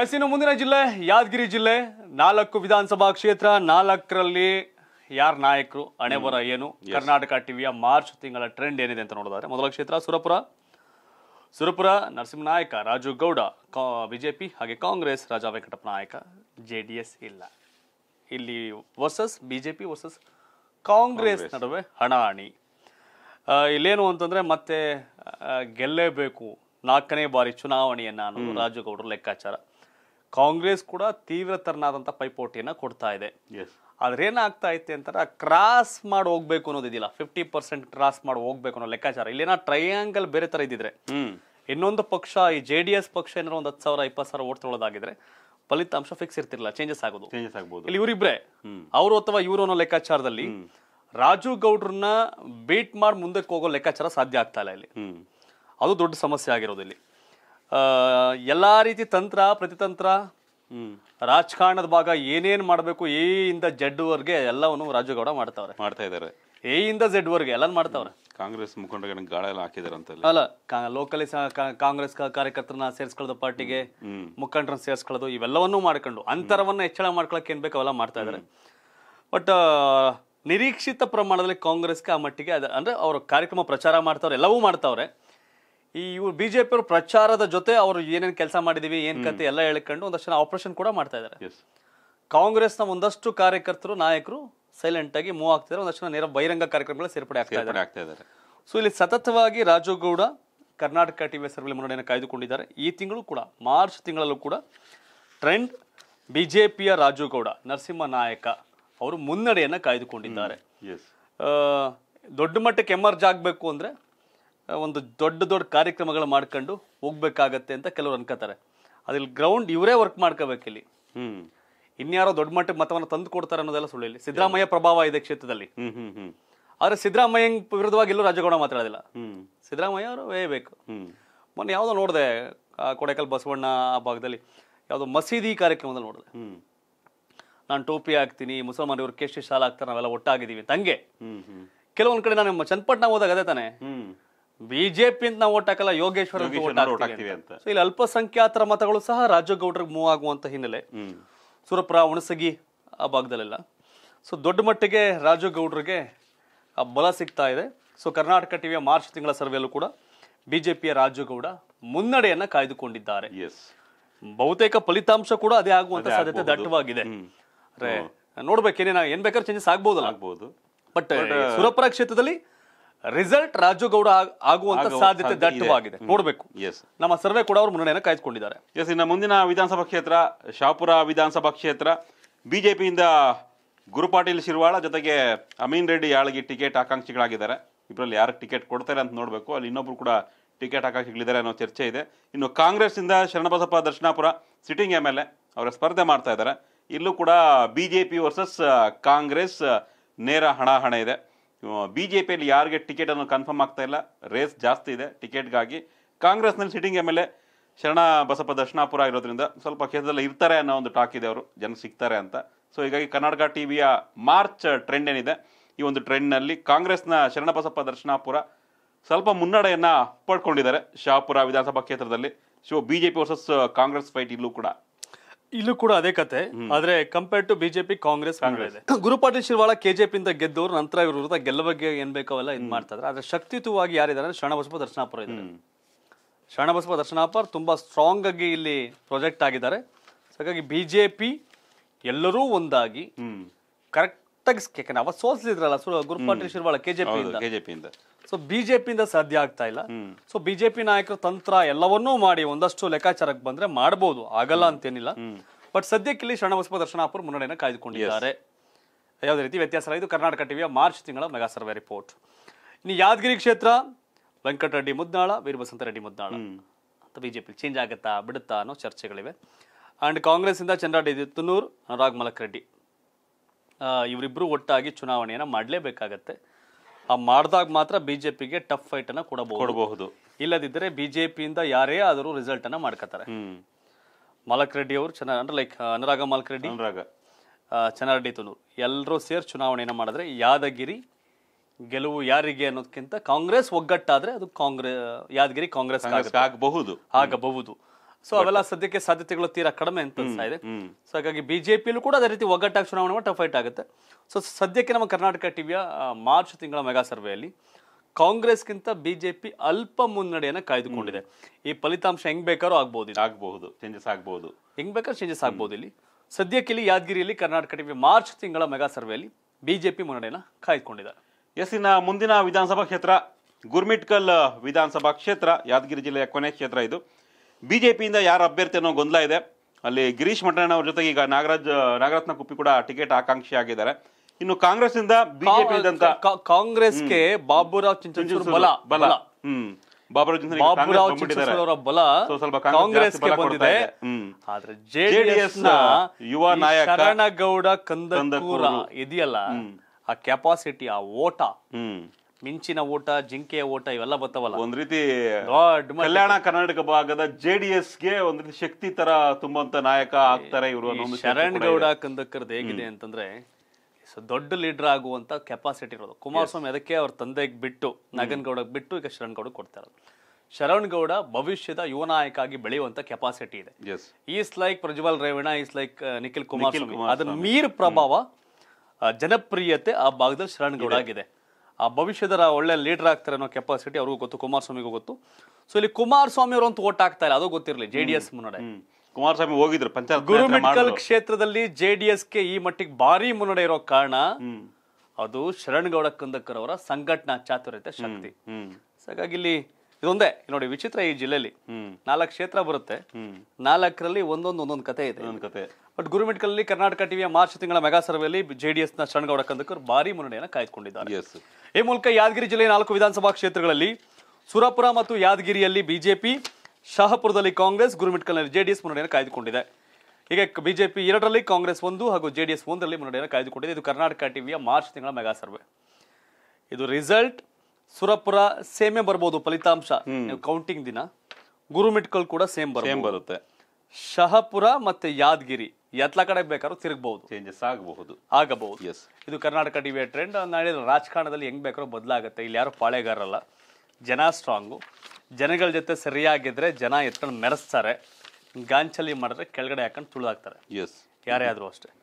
S ಮುಂದಿನ ಜಿಲ್ಲೆ ಯಾದಗಿರಿ ಜಿಲ್ಲೆ ನಾಲ್ಕು ವಿಧಾನಸಭಾ ಕ್ಷೇತ್ರ ನಾಲ್ಕರಲ್ಲಿ ಯಾರ ನಾಯಕರು ಹಣೆ ಬರ ಏನು ಕರ್ನಾಟಕ ಟಿವಿಯ ಮಾರ್ಚ್ ತಿಂಗಳ ಟ್ರೆಂಡ್ ಏನಿದೆ ಅಂತ ನೋಡಿದ್ರೆ ಮೊದಲ ಕ್ಷೇತ್ರ ಸುರಪುರ ಸುರಪುರ ನಾಯಕ ರಾಜು ಗೌಡ ಬಿಜೆಪಿ ಹಾಗೆ ಕಾಂಗ್ರೆಸ್ ರಾಜಾ ವೆಂಕಟಪ್ಪ ನಾಯಕ ಜೆ ಡಿ ಎಸ್ ಇಲ್ಲ ಇಲ್ಲಿ ವರ್ಸಸ್ ಬಿಜೆಪಿ ವರ್ಸಸ್ ಕಾಂಗ್ರೆಸ್ ನಡುವೆ ಹಣಾಹಣಿ ಇಲ್ಲೇನು ಅಂತಂದ್ರೆ ಮತ್ತೆ ಗೆಲ್ಲೇಬೇಕು ನಾಲ್ಕನೇ ಬಾರಿ ಚುನಾವಣೆಯನ್ನು ರಾಜುಗೌಡರು ಲೆಕ್ಕಾಚಾರ ಕಾಂಗ್ರೆಸ್ ಕೂಡ ತೀವ್ರತರನಾದಂಥ ಪೈಪೋಟಿಯನ್ನ ಕೊಡ್ತಾ ಇದೆ ಆದ್ರೆ ಏನಾಗ್ತಾ ಐತೆ ಅಂತಾರೆ ಕ್ರಾಸ್ ಮಾಡಿ ಹೋಗ್ಬೇಕು ಅನ್ನೋದಿದಿಲ್ಲ ಫಿಫ್ಟಿ ಪರ್ಸೆಂಟ್ ಕ್ರಾಸ್ ಮಾಡಿ ಹೋಗ್ಬೇಕು ಅನ್ನೋ ಲೆಕ್ಕಾಚಾರ ಇಲ್ಲೇನೋ ಟ್ರಯಾಂಗಲ್ ಬೇರೆ ತರ ಇದ್ದಿದ್ರೆ ಇನ್ನೊಂದು ಪಕ್ಷ ಈ ಜೆ ಡಿ ಎಸ್ ಪಕ್ಷ ಏನಾರ ಒಂದು ಹತ್ತು ಸಾವಿರ ಇಪ್ಪತ್ತು ಸಾವಿರ ಓಟ್ ತೊಳೋದಾಗಿದ್ರೆ ಫಲಿತಾಂಶ ಫಿಕ್ಸ್ ಇರ್ತಿರಲ್ಲ ಚೇಂಜಸ್ ಆಗೋದು ಚೇಂಜಸ್ ಆಗ್ಬೋದು ಇಲ್ಲಿ ಇವರಿಬ್ರೆ ಅವರು ಅಥವಾ ಇವರು ಅನ್ನೋ ಲೆಕ್ಕಾಚಾರದಲ್ಲಿ ರಾಜು ಗೌಡ್ರನ್ನ ಬೀಟ್ ಮಾಡಿ ಮುಂದಕ್ಕೆ ಹೋಗೋ ಲೆಕ್ಕಾಚಾರ ಸಾಧ್ಯ ಆಗ್ತಾ ಇಲ್ಲ ಇಲ್ಲಿ ಅದು ದೊಡ್ಡ ಸಮಸ್ಯೆ ಆಗಿರೋದು ಇಲ್ಲಿ ಎಲ್ಲ ರೀತಿ ತಂತ್ರ ಪ್ರತಿತಂತ್ರ ರಾಜಕಾರಣದ ಭಾಗ ಏನೇನು ಮಾಡಬೇಕು ಎ ಇಂದ ವರ್ಗೆ ಎಲ್ಲವನ್ನು ರಾಜುಗೌಡ ಮಾಡ್ತಾವ್ರೆ ಮಾಡ್ತಾ ಇದ್ದಾರೆ ಎ ಇಂದ ಝೆಡ್ ವರ್ಗೆ ಎಲ್ಲಾನು ಮಾಡ್ತಾವ್ರೆ ಕಾಂಗ್ರೆಸ್ ಮುಖಂಡರನ್ನ ಗಾಳ ಎಲ್ಲ ಹಾಕಿದಾರೆ ಅಂತ ಅಲ್ಲ ಲೋಕಲಿ ಕಾಂಗ್ರೆಸ್ ಕಾರ್ಯಕರ್ತರನ್ನ ಸೇರಿಸ್ಕೊಳ್ಳೋದು ಪಾರ್ಟಿಗೆ ಮುಖಂಡರನ್ನ ಸೇರಿಸ್ಕೊಳ್ಳೋದು ಇವೆಲ್ಲವನ್ನೂ ಮಾಡ್ಕೊಂಡು ಅಂತರವನ್ನು ಹೆಚ್ಚಳ ಮಾಡ್ಕೊಳಕ್ ಏನ್ ಬೇಕು ಅವೆಲ್ಲ ಮಾಡ್ತಾ ಇದ್ದಾರೆ ಬಟ್ ನಿರೀಕ್ಷಿತ ಪ್ರಮಾಣದಲ್ಲಿ ಕಾಂಗ್ರೆಸ್ಗೆ ಆ ಮಟ್ಟಿಗೆ ಅದು ಅಂದ್ರೆ ಅವರು ಕಾರ್ಯಕ್ರಮ ಪ್ರಚಾರ ಮಾಡ್ತಾವ್ರೆ ಎಲ್ಲವೂ ಮಾಡ್ತಾವ್ರೆ ಈ ಇವ್ರು ಅವರು ಪ್ರಚಾರದ ಜೊತೆ ಅವರು ಏನೇನು ಕೆಲಸ ಮಾಡಿದೀವಿ ಏನ್ ಕತೆ ಎಲ್ಲ ಹೇಳ್ಕೊಂಡು ಒಂದಷ್ಟು ಆಪರೇಷನ್ ಕೂಡ ಮಾಡ್ತಾ ಇದ್ದಾರೆ ಕಾಂಗ್ರೆಸ್ನ ಒಂದಷ್ಟು ಕಾರ್ಯಕರ್ತರು ನಾಯಕರು ಸೈಲೆಂಟ್ ಆಗಿ ಮೂವ್ ಆಗ್ತಿದ್ದಾರೆ ಒಂದಷ್ಟು ನೇರ ಬಹಿರಂಗ ಕಾರ್ಯಕ್ರಮಗಳ ಸೇರ್ಪಡೆ ಆಗ್ತಾ ಇದ್ದಾರೆ ಸೊ ಇಲ್ಲಿ ಸತತವಾಗಿ ರಾಜುಗೌಡ ಕರ್ನಾಟಕ ಟಿವಿ ಹೆಸರುಗಳಲ್ಲಿ ಮುನ್ನಡೆಯನ್ನು ಕಾಯ್ದುಕೊಂಡಿದ್ದಾರೆ ಈ ತಿಂಗಳು ಕೂಡ ಮಾರ್ಚ್ ತಿಂಗಳಲ್ಲೂ ಕೂಡ ಟ್ರೆಂಡ್ ಬಿಜೆಪಿಯ ರಾಜುಗೌಡ ನರಸಿಂಹ ನಾಯಕ ಅವರು ಮುನ್ನಡೆಯನ್ನು ಕಾಯ್ದುಕೊಂಡಿದ್ದಾರೆ ದೊಡ್ಡ ಮಟ್ಟಕ್ಕೆ ಎಮರ್ಜ್ ಆಗಬೇಕು ಅಂದರೆ ಒಂದು ದೊಡ್ಡ ದೊಡ್ಡ ಕಾರ್ಯಕ್ರಮಗಳು ಮಾಡ್ಕೊಂಡು ಹೋಗ್ಬೇಕಾಗತ್ತೆ ಅಂತ ಕೆಲವರು ಅನ್ಕೋತಾರೆ ಅದ್ರಲ್ಲಿ ಗ್ರೌಂಡ್ ಇವರೇ ವರ್ಕ್ ಮಾಡ್ಕೋಬೇಕಿಲ್ಲಿ ಇನ್ಯಾರೋ ದೊಡ್ಡ ಮಟ್ಟಕ್ಕೆ ಮತವನ್ನು ತಂದು ಕೊಡ್ತಾರೆ ಅನ್ನೋದೆಲ್ಲ ಇಲ್ಲಿ ಸಿದ್ದರಾಮಯ್ಯ ಪ್ರಭಾವ ಇದೆ ಕ್ಷೇತ್ರದಲ್ಲಿ ಆದ್ರೆ ಸಿದ್ದರಾಮಯ್ಯ ವಿರುದ್ಧವಾಗಿ ಎಲ್ಲೂ ರಾಜಗೌಡ ಮಾತಾಡೋದಿಲ್ಲ ಸಿದ್ದರಾಮಯ್ಯ ಅವರು ಬೇಕು ಮೊನ್ನೆ ಯಾವುದೋ ನೋಡಿದೆ ಕೊಡೈಕಲ್ ಬಸವಣ್ಣ ಆ ಭಾಗದಲ್ಲಿ ಯಾವುದೋ ಮಸೀದಿ ಕಾರ್ಯಕ್ರಮದಲ್ಲಿ ನೋಡಿದೆ ನಾನು ಟೋಪಿ ಹಾಕ್ತೀನಿ ಮುಸಲ್ಮಾನ ಇವರು ಕೇಶಿ ಶಾಲ ಹಾಕ್ತಾರೆ ನಾವೆಲ್ಲ ಒಟ್ಟಾಗಿದ್ದೀವಿ ತಂಗೆ ಕೆಲವೊಂದ್ ಕಡೆ ನಾನು ಚನ್ನಪಟ್ಟಣ ಹೋದಾಗ ಅದೇ ತಾನೆ ಬಿಜೆಪಿ ಅಂತ ನಾವು ಓಟ್ ಹಾಕಲ್ಲ ಯೋಗೇಶ್ವರ ಇಲ್ಲಿ ಅಲ್ಪಸಂಖ್ಯಾತರ ಮತಗಳು ಸಹ ರಾಜಗೌಡ್ರಿಗೆ ಮೂವ್ ಆಗುವಂತ ಹಿನ್ನೆಲೆ ಸುರಪುರ ಹುಣಸಗಿ ಆ ಭಾಗದಲ್ಲೆಲ್ಲ ಸೊ ದೊಡ್ಡ ಮಟ್ಟಿಗೆ ರಾಜಗೌಡ್ರಿಗೆ ಆ ಬಲ ಸಿಗ್ತಾ ಇದೆ ಸೊ ಕರ್ನಾಟಕ ಟಿವಿಯ ಮಾರ್ಚ್ ತಿಂಗಳ ಸರ್ವೆಯಲ್ಲೂ ಕೂಡ ಬಿಜೆಪಿಯ ರಾಜಗೌಡ ಮುನ್ನಡೆಯನ್ನ ಕಾಯ್ದುಕೊಂಡಿದ್ದಾರೆ ಬಹುತೇಕ ಫಲಿತಾಂಶ ಕೂಡ ಅದೇ ಆಗುವಂತ ಸಾಧ್ಯತೆ ದಟ್ಟವಾಗಿದೆ ನೋಡ್ಬೇಕೇನೆ ಏನ್ ಬೇಕಾದ್ರೆ ಚೇಂಜಸ್ ಆಗ್ಬಹುದಲ್ಲ ಆಗ್ಬಹುದು ಬಟ್ ಸುರಪುರ ಕ್ಷೇತ್ರದಲ್ಲಿ ರಿಸಲ್ಟ್ ರಾಜುಗೌಡ ಆಗುವಂತ ಸಾಧ್ಯತೆ ದಟ್ಟವಾಗಿದೆ ನೋಡಬೇಕು ನಮ್ಮ ಸರ್ವೆ ಕೂಡ ಅವರು ಮುನ್ನಡೆಯನ್ನು ಕಾಯ್ದುಕೊಂಡಿದ್ದಾರೆ ಎಸ್ ಇನ್ನು ಮುಂದಿನ ವಿಧಾನಸಭಾ ಕ್ಷೇತ್ರ ಶಾಪುರ ವಿಧಾನಸಭಾ ಕ್ಷೇತ್ರ ಬಿಜೆಪಿಯಿಂದ ಗುರುಪಾಟೀಲ್ ಶಿರ್ವಾಳ ಜೊತೆಗೆ ಅಮೀನ್ ರೆಡ್ಡಿ ಯಾಳಿಗೆ ಟಿಕೆಟ್ ಆಕಾಂಕ್ಷಿಗಳಾಗಿದ್ದಾರೆ ಇಬ್ಬರಲ್ಲಿ ಯಾರು ಟಿಕೆಟ್ ಕೊಡ್ತಾರೆ ಅಂತ ನೋಡಬೇಕು ಅಲ್ಲಿ ಇನ್ನೊಬ್ರು ಕೂಡ ಟಿಕೆಟ್ ಆಕಾಂಕ್ಷಿಗಳಿದ್ದಾರೆ ಅನ್ನೋ ಚರ್ಚೆ ಇದೆ ಇನ್ನು ಕಾಂಗ್ರೆಸ್ನಿಂದ Sharanabasappa Darshanapur sitting M L A ಅವರ ಸ್ಪರ್ಧೆ ಮಾಡ್ತಾ ಇದ್ದಾರೆ ಇಲ್ಲೂ ಕೂಡ ಬಿಜೆಪಿ ವರ್ಸಸ್ ಕಾಂಗ್ರೆಸ್ ನೇರ ಹಣಾಹಣ ಇದೆ ಬಿ ಜೆ ಪಿಯಲ್ಲಿ ಯಾರಿಗೆ ಟಿಕೆಟ್ ಅನ್ನೋ ಕನ್ಫರ್ಮ್ ಆಗ್ತಾ ಇಲ್ಲ ರೇಸ್ ಜಾಸ್ತಿ ಇದೆ ಟಿಕೆಟ್ಗಾಗಿ ಕಾಂಗ್ರೆಸ್ನಲ್ಲಿ ಸಿಟ್ಟಿಂಗ್ ಎಮ್ ಎಲ್ ಎ ಶರಣ ಬಸಪ್ಪ ದರ್ಶನಾಪುರ ಆಗಿರೋದ್ರಿಂದ ಸ್ವಲ್ಪ ಕ್ಷೇತ್ರದಲ್ಲಿ ಇರ್ತಾರೆ ಅನ್ನೋ ಒಂದು ಟಾಕ್ ಇದೆ ಅವರು ಜನ ಸಿಗ್ತಾರೆ ಅಂತ ಸೊ ಹೀಗಾಗಿ ಕರ್ನಾಟಕ ಟಿ ವಿಯ ಮಾರ್ಚ್ ಟ್ರೆಂಡ್ ಏನಿದೆ ಈ ಒಂದು ಟ್ರೆಂಡ್ನಲ್ಲಿ ಕಾಂಗ್ರೆಸ್ನ ಶರಣ ಬಸಪ್ಪ ದರ್ಶನಾಪುರ ಸ್ವಲ್ಪ ಮುನ್ನಡೆಯನ್ನು ಪಡ್ಕೊಂಡಿದ್ದಾರೆ ಶಾಪುರ ವಿಧಾನಸಭಾ ಕ್ಷೇತ್ರದಲ್ಲಿ so B J P versus Congress fight ಇಲ್ಲೂ ಕೂಡ ಇಲ್ಲೂ ಕೂಡ ಅದೇ ಕತೆ ಆದ್ರೆ compare to BJP Congress Congress Gurupatil Shirwal KJP ಇಂದ ಗೆದ್ದವರು ನಂತರ ಇವ್ರ ವಿರುದ್ಧ ಬಗ್ಗೆ ಏನ್ ಬೇಕೋ ಅವೆಲ್ಲ ಇದ್ ಮಾಡ್ತಾದ್ರೆ ಆದ್ರೆ ಶಕ್ತಿಯುತವಾಗಿ ಯಾರಿದ್ದಾರೆ ಅಂದ್ರೆ ಶರಣಬಸಪ್ಪ ದರ್ಶನಾಪುರ ಇದ್ದಾರೆ ಶರಣಬಸಪ್ಪ ದರ್ಶನಾಪುರ್ ತುಂಬಾ ಸ್ಟ್ರಾಂಗ್ ಆಗಿ ಇಲ್ಲಿ ಪ್ರೊಜೆಕ್ಟ್ ಆಗಿದ್ದಾರೆ ಹಾಗಾಗಿ ಬಿಜೆಪಿ ಎಲ್ಲರೂ ಒಂದಾಗಿ ಕರೆಕ್ಟ್ ತಗ್ಸ್ಕೇಕನ ಅವ ಸೋಲ್ಸಿದ್ರಲ್ಲ ಸೊ ಗುರುಪಾಟಿ ಶಿರ್ವಾಳ ಕೆಜೆಪಿ ಇಂದ ಕೆಜೆಪಿಯಿಂದ ಸೊ ಬಿಜೆಪಿಯಿಂದ ಸಾಧ್ಯ ಆಗ್ತಾ ಇಲ್ಲ ಸೊ ಬಿಜೆಪಿ ನಾಯಕರು ತಂತ್ರ ಎಲ್ಲವನ್ನೂ ಮಾಡಿ ಒಂದಷ್ಟು ಲೆಕ್ಕಾಚಾರಕ್ಕೆ ಬಂದ್ರೆ ಮಾಡಬಹುದು ಆಗಲ್ಲ ಅಂತೇನಿಲ್ಲ ಬಟ್ ಸದ್ಯಕ್ಕೆ ಇಲ್ಲಿ ಶರಣಬಸವ ದರ್ಶನಾಪುರ ಮುನ್ನಡೆಯನ್ನು ಕಾಯ್ದುಕೊಂಡಿದ್ದಾರೆ ಯಾವುದೇ ರೀತಿ ವ್ಯತ್ಯಾಸ ಇದು ಕರ್ನಾಟಕ ಟಿವಿಯ ಮಾರ್ಚ್ ತಿಂಗಳ ಮೆಗಾ ಸರ್ವೆ ರಿಪೋರ್ಟ್ ಇನ್ನು ಯಾದಗಿರಿ ಕ್ಷೇತ್ರ ವೆಂಕಟರೆಡ್ಡಿ ಮುದ್ನಾಳ ವೀರಬಸಂತ ರೆಡ್ಡಿ ಮುದ್ನಾಳ ಅಂತ ಬಿಜೆಪಿ ಚೇಂಜ್ ಆಗುತ್ತಾ ಬಿಡುತ್ತಾ ಅನ್ನೋ ಚರ್ಚೆಗಳಿವೆ ಅಂಡ್ ಕಾಂಗ್ರೆಸ್ ಇಂದ ಚಂದ್ರಾಡಿ ತುನ್ನೂರ್ ಅನುರಾಗ್ ಮಲಕ್ ರೆಡ್ಡಿ ಇವರಿಬ್ಬರು ಒಟ್ಟಾಗಿ ಚುನಾವಣೆಯನ್ನು ಮಾಡಲೇಬೇಕಾಗತ್ತೆ ಆ ಮಾಡಿದಾಗ ಮಾತ್ರ ಬಿ ಜೆ ಪಿಗೆ ಟಫ್ ಫೈಟನ್ನು ಕೊಡಬಹುದು ಕೊಡಬಹುದು ಇಲ್ಲದಿದ್ದರೆ ಬಿ ಜೆ ಪಿಯಿಂದ ಯಾರೇ ಆದರೂ ರಿಸಲ್ಟನ್ನು ಮಾಡ್ಕೋತಾರೆ ಮಲಕ್ ರೆಡ್ಡಿ ಅವರು ಚೆನ್ನ ಅಂದ್ರೆ ಲೈಕ್ ಅನುರಾಗ ಮಲಕ್ ರೆಡ್ಡಿ ಅನುರಾಗ ಚನ್ನಾರೆಡ್ಡಿ ತುನೂರು ಎಲ್ಲರೂ ಸೇರಿ ಚುನಾವಣೆಯನ್ನು ಮಾಡಿದ್ರೆ ಯಾದಗಿರಿ ಗೆಲುವು ಯಾರಿಗೆ ಅನ್ನೋದಕ್ಕಿಂತ ಕಾಂಗ್ರೆಸ್ ಒಗ್ಗಟ್ಟಾದ್ರೆ ಅದು ಕಾಂಗ್ರೆಸ್ ಯಾದಗಿರಿ ಕಾಂಗ್ರೆಸ್ ಆಗಬಹುದು ಆಗಬಹುದು ಸೊ ಅವೆಲ್ಲ ಸದ್ಯಕ್ಕೆ ಸಾಧ್ಯತೆಗಳು ತೀರಾ ಕಡಿಮೆ ಅಂತ ಅನ್ಸ್ತಾ ಇದೆ ಸೊ ಹಾಗಾಗಿ ಬಿಜೆಪಿ ಕೂಡ ಅದೇ ರೀತಿ ಒಗ್ಗಟ್ಟಾಗಿ ಚುನಾವಣೆ ಟಫ್ ಫೈಟ್ ಆಗುತ್ತೆ ಸೊ ಸದ್ಯಕ್ಕೆ ನಮ್ಮ ಕರ್ನಾಟಕ ಟಿವಿಯ ಮಾರ್ಚ್ ತಿಂಗಳ ಮೆಗಾ ಸರ್ವೆಯಲ್ಲಿ ಕಾಂಗ್ರೆಸ್ಗಿಂತ ಬಿಜೆಪಿ ಅಲ್ಪ ಮುನ್ನಡೆಯನ್ನು ಕಾಯ್ದುಕೊಂಡಿದೆ ಈ ಫಲಿತಾಂಶ ಹೆಂಗ್ ಬೇಕಾದ್ರೂ ಆಗ್ಬೋದು ಆಗಬಹುದು ಚೇಂಜಸ್ ಆಗಬಹುದು ಹೆಂಗ್ ಬೇಕಾದ್ರೂ ಚೇಂಜಸ್ ಆಗ್ಬೋದು ಇಲ್ಲಿ ಸದ್ಯಕ್ಕೆ ಇಲ್ಲಿ ಯಾದಗಿರಿಯಲ್ಲಿ ಕರ್ನಾಟಕ ಟಿವಿ ಮಾರ್ಚ್ ತಿಂಗಳ ಮೆಗಾ ಸರ್ವೆಯಲ್ಲಿ ಬಿಜೆಪಿ ಮುನ್ನಡೆಯನ್ನು ಕಾಯ್ದುಕೊಂಡಿದ್ದಾರೆ ಎಸ್ ಇನ್ನ ಮುಂದಿನ ವಿಧಾನಸಭಾ ಕ್ಷೇತ್ರ ಗುರ್ಮಿಟ್ಕಲ್ ವಿಧಾನಸಭಾ ಕ್ಷೇತ್ರ ಯಾದಗಿರಿ ಜಿಲ್ಲೆಯ ಕೊನೆ ಕ್ಷೇತ್ರ ಇದು ಬಿಜೆಪಿಯಿಂದ ಜೆ ಯಾರು ಅಭ್ಯರ್ಥಿ ಅನ್ನೋ ಗೊಂದಲ ಇದೆ ಅಲ್ಲಿ ಗಿರೀಶ್ ಮಠಣ್ಣ ಅವ್ರ ಜೊತೆಗೆ ಈಗ ನಾಗರಾಜ್ ನಾಗರತ್ನ ಕುಪ್ಪಿ ಕೂಡ ಟಿಕೆಟ್ ಆಕಾಂಕ್ಷಿ ಆಗಿದ್ದಾರೆ ಇನ್ನು ಕಾಂಗ್ರೆಸ್ ಇಂದ ಬಿಜೆಪಿ ಕಾಂಗ್ರೆಸ್ಗೆ ಬಾಬುರಾವ್ ಚಿಂಚನಸೂರು ಬಲ ಬಲ ಬಾಬುರಾವ್ ಚಿಂಚನಸೂರು ಬಲ ಸ್ವಲ್ಪ ಕಾಂಗ್ರೆಸ್ ಬಂದಿದೆ ಆದ್ರೆ ಜೆಡಿಎಸ್ ನ ಯುವ ನಾಯಕ ಶರಣಗೌಡ ಕಂದಕೂರ ಇದೆಯಲ್ಲ ಆ ಕೆಪಾಸಿಟಿ ಆ ಓಟ ಮಿಂಚಿನ ಓಟ ಜಿಂಕೆಯ ಓಟ ಇವೆಲ್ಲ ಬರ್ತಾವಲ್ಲ ಒಂದ್ ರೀತಿ ಕಲ್ಯಾಣ ಕರ್ನಾಟಕ ಭಾಗದ ಜೆಡಿಎಸ್ ಗೆ ಒಂದ್ ರೀತಿ ಶಕ್ತಿ ತರ ತುಂಬಂತ ನಾಯಕ ಆಗ್ತಾರೆ ಇವರು ಶರಣ್ ಗೌಡ ಕಂದಕರ್ ಹೇಗಿದೆ ಅಂತಂದ್ರೆ ದೊಡ್ಡ ಲೀಡರ್ ಆಗುವಂತ ಕೆಪಾಸಿಟಿ ಇರೋದು ಕುಮಾರಸ್ವಾಮಿ ಅದಕ್ಕೆ ಅವ್ರ ತಂದೆಗೆ ಬಿಟ್ಟು ಗೌಡಗ್ ಬಿಟ್ಟು ಈಗ ಶರಣ್ ಗೌಡ ಕೊಡ್ತಾರೆ ಶರಣ್ ಗೌಡ ಭವಿಷ್ಯದ ಯುವ ನಾಯಕ ಆಗಿ ಬೆಳೆಯುವಂತ ಕೆಪಾಸಿಟಿ ಇದೆ is like Prajwal Revanna is like Nikhil Kumaraswamy ಅದನ್ನ ಮೀರ್ ಪ್ರಭಾವ ಜನಪ್ರಿಯತೆ ಆ ಭಾಗದಲ್ಲಿ ಶರಣ್ ಗೌಡ ಆಗಿದೆ ಆ ಭವಿಷ್ಯದ ಒಳ್ಳೆ ಲೀಡರ್ ಆಗ್ತಾರೆ ಅನ್ನೋ ಕೆಪಾಸಿಟಿ ಅವ್ರಿಗೂ ಗೊತ್ತು ಕುಮಾರಸ್ವಾಮಿಗೂ ಗೊತ್ತು ಸೊ ಇಲ್ಲಿ ಕುಮಾರಸ್ವಾಮಿ ಅವರಂತೂ ಓಟ್ ಆಗ್ತಾ ಇಲ್ಲ ಅದು ಗೊತ್ತಿರಲಿ ಜೆ ಡಿ ಎಸ್ ಮುನ್ನಡೆ ಕುಮಾರಸ್ವಾಮಿ ಹೋಗಿದ್ರು ಪಂಚಾಯತ್ ಗುರುಮಿಟ್ಕಲ್ ಕ್ಷೇತ್ರದಲ್ಲಿ ಜೆ ಡಿ ಗೆ ಈ ಮಟ್ಟಿಗೆ ಭಾರಿ ಮುನ್ನಡೆ ಇರೋ ಕಾರಣ ಅದು ಶರಣ್ ಗೌಡ ಕಂದಕ್ಕರ್ ಅವರ ಸಂಘಟನಾ ಚಾತುರ್ಯತೆ ಶಕ್ತಿ ಹಾಗಾಗಿ ಇಲ್ಲಿ ಇದೊಂದೇ ನೋಡಿ ವಿಚಿತ್ರ ಈ ಜಿಲ್ಲೆಯಲ್ಲಿ ನಾಲ್ಕು ಕ್ಷೇತ್ರ ಬರುತ್ತೆ ನಾಲ್ಕರಲ್ಲಿ ಒಂದೊಂದು ಒಂದೊಂದು ಕತೆ ಇದೆ ಕತೆ ಬಟ್ ಗುರುಮಿಟ್ಕಲ್ಲಿ ಕರ್ನಾಟಕ ಟಿವಿಯ ಮಾರ್ಚ್ ತಿಂಗಳ ಮೆಗಾ ಸರ್ವೆಯಲ್ಲಿ ಜೆಡಿಎಸ್ ನ ಶರಣಗೌಡ ಕಂದಕರ್ ಭಾರಿ ಮುನ್ನಡೆಯನ್ನು ಕಾಯ್ದುಕೊಂಡಿದ್ದಾರೆ ಈ ಮೂಲಕ ಯಾದಗಿರಿ ಜಿಲ್ಲೆಯ ನಾಲ್ಕು ವಿಧಾನಸಭಾ ಕ್ಷೇತ್ರಗಳಲ್ಲಿ ಸುರಪುರ ಮತ್ತು ಯಾದಗಿರಿಯಲ್ಲಿ ಬಿಜೆಪಿ ಶಾಹಪುರದಲ್ಲಿ ಕಾಂಗ್ರೆಸ್ ಗುರುಮಿಟ್ಕಲ್ನಲ್ಲಿ ಜೆಡಿಎಸ್ ಮುನ್ನಡೆಯನ್ನು ಕಾಯ್ದುಕೊಂಡಿದೆ ಈಗ ಬಿಜೆಪಿ ಎರಡರಲ್ಲಿ ಕಾಂಗ್ರೆಸ್ ಒಂದು ಹಾಗೂ ಜೆಡಿಎಸ್ ಒಂದರಲ್ಲಿ ಮುನ್ನಡೆಯನ್ನು ಕಾಯ್ದುಕೊಂಡಿದೆ ಇದು ಕರ್ನಾಟಕ ಟಿವಿಯ ಮಾರ್ಚ್ ತಿಂಗಳ ಮೆಗಾ ಸರ್ವೆ ಇದು ರಿಸಲ್ಟ್ ಸುರಪುರ ಸೇಮೆ ಬರ್ಬೋದು ಫಲಿತಾಂಶ ಕೌಂಟಿಂಗ್ ದಿನ ಗುರುಮಿಟ್ಕಲ್ ಕೂಡ ಸೇಮ್ ಸೇಮ್ ಬರುತ್ತೆ ಶಹಪುರ ಮತ್ತೆ ಯಾದಗಿರಿ ಎತ್ಲ ಕಡೆ ಬೇಕಾದ್ರೂ ತಿರುಗಬಹುದು ಚೇಂಜಸ್ ಆಗಬಹುದು ಆಗಬಹುದು ಎಸ್ ಇದು ಕರ್ನಾಟಕ ಟಿವಿಯ ಟ್ರೆಂಡ್ ನಾಳೆ ರಾಜಕಾರಣದಲ್ಲಿ ಹೆಂಗ್ ಬೇಕಾದ್ರೂ ಬದಲಾಗುತ್ತೆ ಇಲ್ಲಿ ಯಾರು ಪಾಳೆಗಾರಲ್ಲ ಜನ ಸ್ಟ್ರಾಂಗು ಜನಗಳ ಜೊತೆ ಸರಿಯಾಗಿದ್ರೆ ಜನ ಎತ್ಕೊಂಡು ಮೆರೆಸ್ತಾರೆ ಗಾಂಚಲಿ ಮಾಡಿದ್ರೆ ಕೆಳಗಡೆ ಹಾಕೊಂಡು ತುಳಿದಾಕ್ತಾರೆ ಎಸ್ ಯಾರೇ ಆದರೂ ಅಷ್ಟೇ